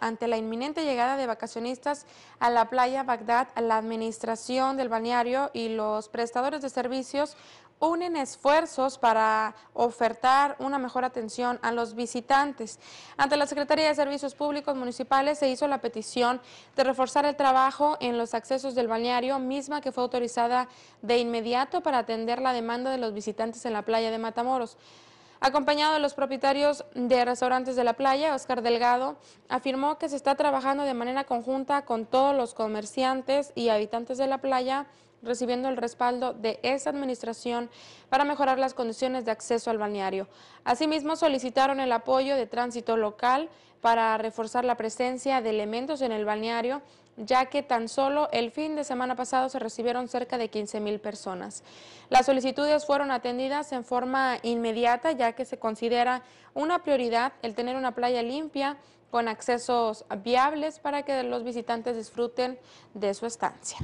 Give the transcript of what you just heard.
Ante la inminente llegada de vacacionistas a la playa Bagdad, la administración del balneario y los prestadores de servicios unen esfuerzos para ofertar una mejor atención a los visitantes. Ante la Secretaría de Servicios Públicos Municipales se hizo la petición de reforzar el trabajo en los accesos del balneario, misma que fue autorizada de inmediato para atender la demanda de los visitantes en la playa de Matamoros. Acompañado de los propietarios de restaurantes de la playa, Oscar Delgado afirmó que se está trabajando de manera conjunta con todos los comerciantes y habitantes de la playa recibiendo el respaldo de esa administración para mejorar las condiciones de acceso al balneario. Asimismo, solicitaron el apoyo de tránsito local para reforzar la presencia de elementos en el balneario, ya que tan solo el fin de semana pasado se recibieron cerca de 15 mil personas. Las solicitudes fueron atendidas en forma inmediata, ya que se considera una prioridad el tener una playa limpia con accesos viables para que los visitantes disfruten de su estancia.